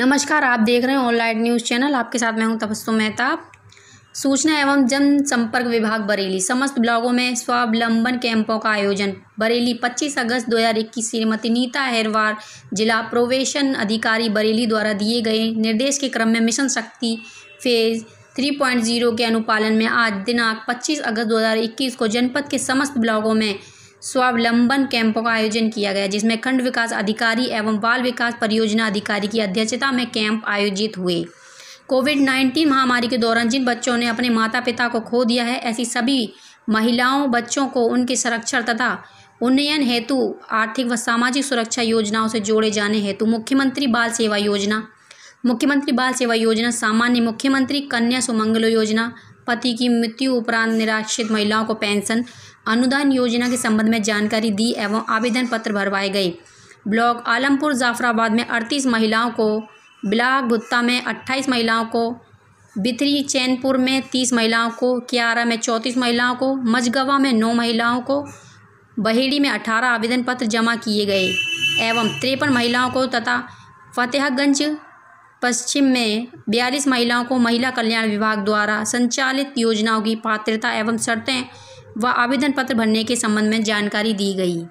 नमस्कार आप देख रहे हैं ऑनलाइन न्यूज़ चैनल आपके साथ मैं हूं तपस्व मेहता सूचना एवं जनसंपर्क विभाग बरेली समस्त ब्लॉगों में स्वावलंबन कैंपों का आयोजन बरेली 25 अगस्त 2021 श्रीमती नीता हेरवार जिला प्रोवेशन अधिकारी बरेली द्वारा दिए गए निर्देश के क्रम में मिशन शक्ति फेज 3.0 के अनुपालन में आज दिनांक पच्चीस अगस्त दो को जनपद के समस्त ब्लॉगों में स्वावलंबन कैंपों का आयोजन किया गया जिसमें खंड विकास अधिकारी एवं बाल विकास परियोजना अधिकारी की अध्यक्षता में कैंप आयोजित हुए कोविड नाइन्टीन महामारी के दौरान जिन बच्चों ने अपने माता पिता को खो दिया है ऐसी सभी महिलाओं बच्चों को उनके संरक्षण तथा उन्नयन हेतु आर्थिक व सामाजिक सुरक्षा योजनाओं से जोड़े जाने हेतु मुख्यमंत्री बाल सेवा योजना मुख्यमंत्री बाल सेवा योजना सामान्य मुख्यमंत्री कन्या सुमंगलो योजना पति की मृत्यु उपरांत निराश्रित महिलाओं को पेंशन अनुदान योजना के संबंध में जानकारी दी एवं आवेदन पत्र भरवाए गए ब्लॉक आलमपुर जाफराबाद में अड़तीस महिलाओं को ब्लाक गुत्ता में अट्ठाईस महिलाओं को बिथरी चैनपुर में तीस महिलाओं को कियारा में चौंतीस महिलाओं को मजगवा में नौ महिलाओं को बहेड़ी में अठारह आवेदन पत्र जमा किए गए एवं तिरपन महिलाओं को तथा फतेहगंज पश्चिम में बयालीस महिलाओं को महिला कल्याण विभाग द्वारा संचालित योजनाओं की पात्रता एवं शर्तें व आवेदन पत्र भरने के संबंध में जानकारी दी गई